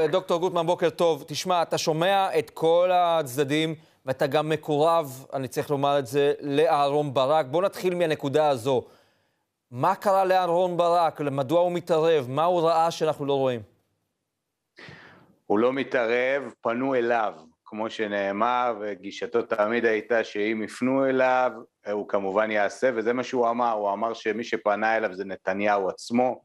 דוקטור גוטמן, בוקר טוב. תשמע, אתה שומע את כל הצדדים, ואתה גם מקורב, אני צריך לומר את זה, לאהרון ברק. בואו נתחיל מהנקודה הזו. מה קרה לאהרון ברק? מדוע הוא מתערב? מה הוא ראה שאנחנו לא רואים? הוא לא מתערב, פנו אליו. כמו שנאמר, וגישתו תמיד הייתה שאם יפנו אליו, הוא כמובן יעשה, וזה מה שהוא אמר. הוא אמר שמי שפנה אליו זה נתניהו עצמו.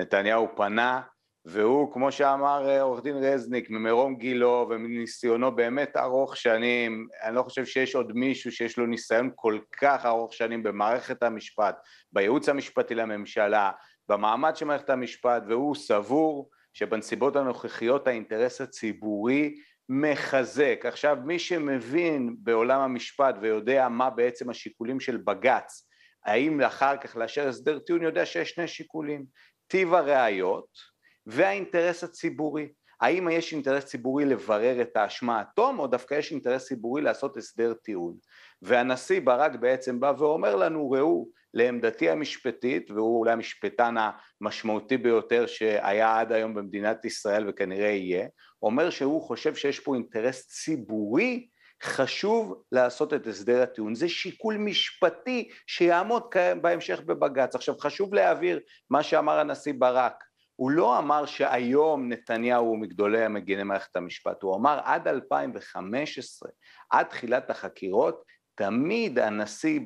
נתניהו פנה, והוא, כמו שאמר אה, עורך דין רזניק, ממרום גילו ומניסיונו באמת ארוך שנים, אני לא חושב שיש עוד מישהו שיש לו ניסיון כל כך ארוך שנים במערכת המשפט, בייעוץ המשפטי לממשלה, במעמד של מערכת המשפט, והוא סבור שבנסיבות הנוכחיות האינטרס הציבורי מחזק. עכשיו, מי שמבין בעולם המשפט ויודע מה בעצם השיקולים של בג"ץ, האם אחר כך לאשר הסדר טיעון, יודע שיש שני שיקולים. טיב הראיות, והאינטרס הציבורי. האם יש אינטרס ציבורי לברר את האשמה עד תום, או דווקא יש אינטרס ציבורי לעשות הסדר טיעון. והנשיא ברק בעצם בא ואומר לנו, ראו, לעמדתי המשפטית, והוא אולי המשפטן המשמעותי ביותר שהיה עד היום במדינת ישראל וכנראה יהיה, אומר שהוא חושב שיש פה אינטרס ציבורי חשוב לעשות את הסדר הטיעון. זה שיקול משפטי שיעמוד בהמשך בבג"ץ. עכשיו חשוב להעביר מה שאמר הנשיא ברק, הוא לא אמר שהיום נתניהו הוא מגדולי המגיני מערכת המשפט, הוא אמר עד 2015, עד תחילת החקירות, תמיד הנשיא,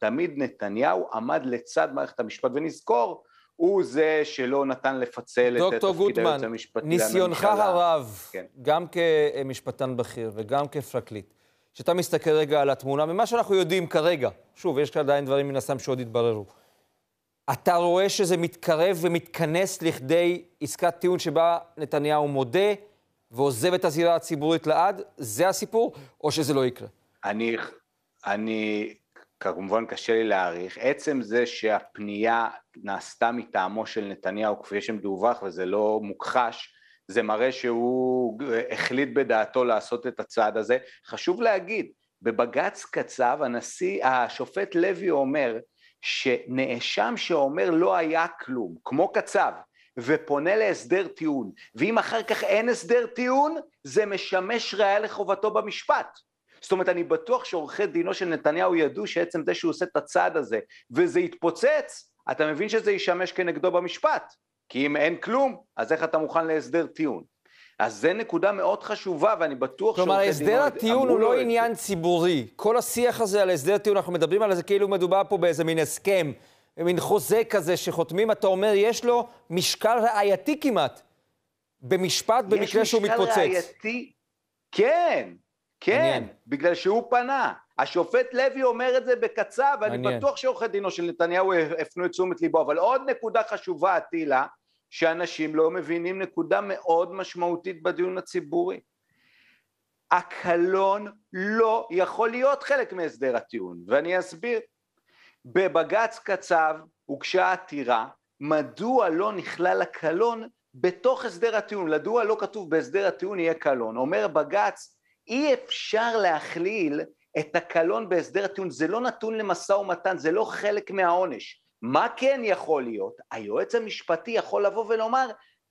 תמיד נתניהו עמד לצד מערכת המשפט, ונזכור, הוא זה שלא נתן לפצל את תפקיד היועץ המשפטי לממשלה. דוקטור גוטמן, ניסיונך הרב, כן. גם כמשפטן בכיר וגם כפרקליט, כשאתה מסתכל רגע על התמונה, ממה שאנחנו יודעים כרגע, שוב, יש כאן עדיין דברים מן הסתם שעוד יתבררו. אתה רואה שזה מתקרב ומתכנס לכדי עסקת טיעון שבה נתניהו מודה ועוזב את הזירה הציבורית לעד? זה הסיפור, או שזה לא יקרה? אני, אני, כמובן קשה לי להעריך. עצם זה שהפנייה נעשתה מטעמו של נתניהו, כפי שמדווח וזה לא מוכחש, זה מראה שהוא החליט בדעתו לעשות את הצעד הזה. חשוב להגיד, בבג"ץ קצב הנשיא, השופט לוי אומר, שנאשם שאומר לא היה כלום, כמו קצב, ופונה להסדר טיעון, ואם אחר כך אין הסדר טיעון, זה משמש ראיה לחובתו במשפט. זאת אומרת, אני בטוח שעורכי דינו של נתניהו ידעו שעצם זה שהוא עושה את הצעד הזה, וזה יתפוצץ, אתה מבין שזה ישמש כנגדו במשפט. כי אם אין כלום, אז איך אתה מוכן להסדר טיעון? אז זה נקודה מאוד חשובה, ואני בטוח ש... כלומר, הסדר הטיעון הוא לא את... עניין ציבורי. כל השיח הזה על הסדר טיעון, אנחנו מדברים על זה כאילו מדובר פה באיזה מין הסכם, מין חוזה כזה שחותמים, אתה אומר, יש לו משקל ראייתי כמעט במשפט, במקרה שהוא מתפוצץ. יש משקל ראייתי? כן, כן, מעניין. בגלל שהוא פנה. השופט לוי אומר את זה בקצב, ואני בטוח שעורכי דינו של נתניהו הפנו את תשומת ליבו, אבל עוד נקודה חשובה, אטילה, שאנשים לא מבינים נקודה מאוד משמעותית בדיון הציבורי. הקלון לא יכול להיות חלק מהסדר הטיעון, ואני אסביר. בבג"ץ קצב הוגשה עתירה מדוע לא נכלל הקלון בתוך הסדר הטיעון, מדוע לא כתוב בהסדר הטיעון יהיה קלון. אומר בג"ץ, אי אפשר להכליל את הקלון בהסדר הטיעון, זה לא נתון למשא ומתן, זה לא חלק מהעונש. מה כן יכול להיות? היועץ המשפטי יכול לבוא ולומר,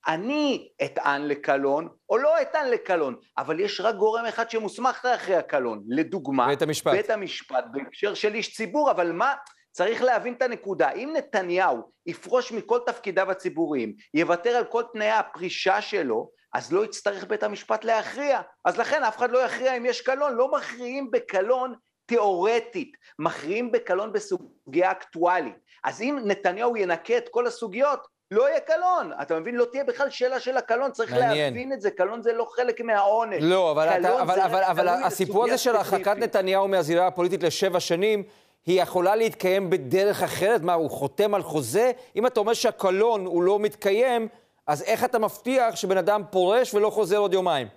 אני אטען לקלון, או לא אטען לקלון, אבל יש רק גורם אחד שמוסמך לאחרי הקלון. לדוגמה, בית המשפט. בית המשפט, בהקשר של איש ציבור, אבל מה... צריך להבין את הנקודה, אם נתניהו יפרוש מכל תפקידיו הציבוריים, יוותר על כל תנאי הפרישה שלו, אז לא יצטרך בית המשפט להכריע. אז לכן אף אחד לא יכריע אם יש קלון, לא מכריעים בקלון תיאורטית, מכריעים בקלון בסוגיה אקטואלית. אז אם נתניהו ינקה את כל הסוגיות, לא יהיה קלון. אתה מבין? לא תהיה בכלל שאלה של הקלון, צריך מעניין. להבין את זה. קלון זה לא חלק מהעונש. לא, אבל, אתה, אבל, אבל, אבל הסיפור הזה של הרחקת נתניהו מהזירה הפוליטית לשבע שנים, היא יכולה להתקיים בדרך אחרת? מה, הוא חותם על חוזה? אם אתה אומר שהקלון הוא לא מתקיים, אז איך אתה מבטיח שבן אדם פורש ולא חוזר עוד יומיים?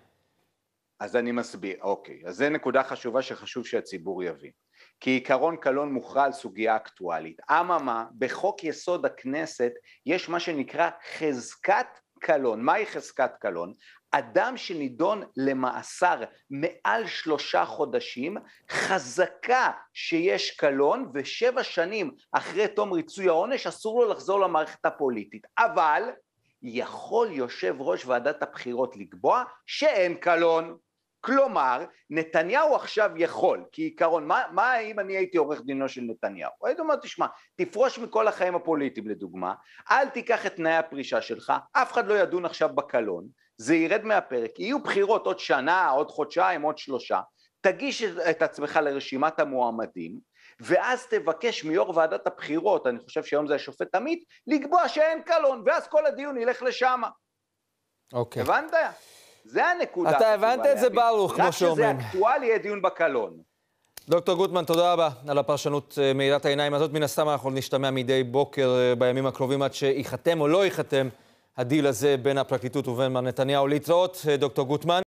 אז אני מסביר, אוקיי, אז זה נקודה חשובה שחשוב שהציבור יבין. כי עיקרון קלון מוכרע על סוגיה אקטואלית. אממה, בחוק יסוד הכנסת יש מה שנקרא חזקת קלון. מהי חזקת קלון? אדם שנידון למאסר מעל שלושה חודשים, חזקה שיש קלון ושבע שנים אחרי תום ריצוי העונש אסור לו לחזור למערכת הפוליטית. אבל יכול יושב ראש ועדת הבחירות לקבוע שאין קלון. כלומר, נתניהו עכשיו יכול, כי עיקרון, מה, מה אם אני הייתי עורך דינו של נתניהו? הייתי אומר, תשמע, תפרוש מכל החיים הפוליטיים לדוגמה, אל תיקח את תנאי הפרישה שלך, אף אחד לא ידון עכשיו בקלון, זה ירד מהפרק, יהיו בחירות עוד שנה, עוד חודשיים, עוד שלושה, תגיש את עצמך לרשימת המועמדים, ואז תבקש מיו"ר ועדת הבחירות, אני חושב שהיום זה השופט עמית, לקבוע שאין קלון, ואז כל הדיון ילך לשם. אוקיי. Okay. הבנת? זה הנקודה. אתה הבנת את זה ברוך, כמו שאומרים. רק שזה אקטואלי, יהיה דיון בקלון. דוקטור גוטמן, תודה רבה על הפרשנות אה, מעילת העיניים הזאת. מן הסתם אנחנו נשתמע מדי בוקר אה, בימים הקרובים עד שייחתם או לא ייחתם הדיל הזה בין הפרקליטות ובין מר נתניהו. להתראות, אה, דוקטור גוטמן.